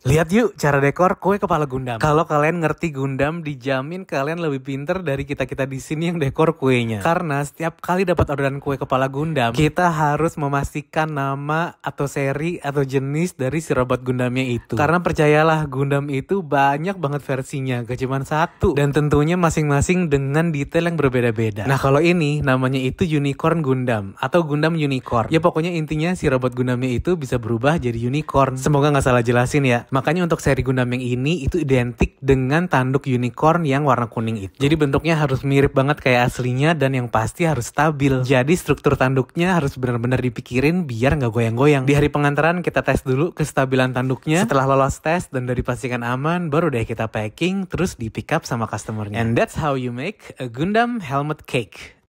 Lihat yuk cara dekor kue kepala Gundam. Kalau kalian ngerti Gundam, dijamin kalian lebih pinter dari kita-kita di sini yang dekor kuenya. Karena setiap kali dapat orderan kue kepala Gundam, kita harus memastikan nama atau seri atau jenis dari si robot Gundamnya itu. Karena percayalah Gundam itu banyak banget versinya, gak cuma satu. Dan tentunya masing-masing dengan detail yang berbeda-beda. Nah kalau ini namanya itu Unicorn Gundam atau Gundam Unicorn. Ya pokoknya intinya si robot Gundamnya itu bisa berubah jadi unicorn. Semoga nggak salah jelasin ya. Makanya untuk seri Gundam yang ini itu identik dengan tanduk unicorn yang warna kuning itu. Jadi bentuknya harus mirip banget kayak aslinya dan yang pasti harus stabil. Jadi struktur tanduknya harus benar-benar dipikirin biar nggak goyang-goyang. Di hari pengantaran kita tes dulu kestabilan tanduknya. Setelah lolos tes dan dari pastikan aman, baru deh kita packing terus di pick up sama customernya. And that's how you make a Gundam helmet cake.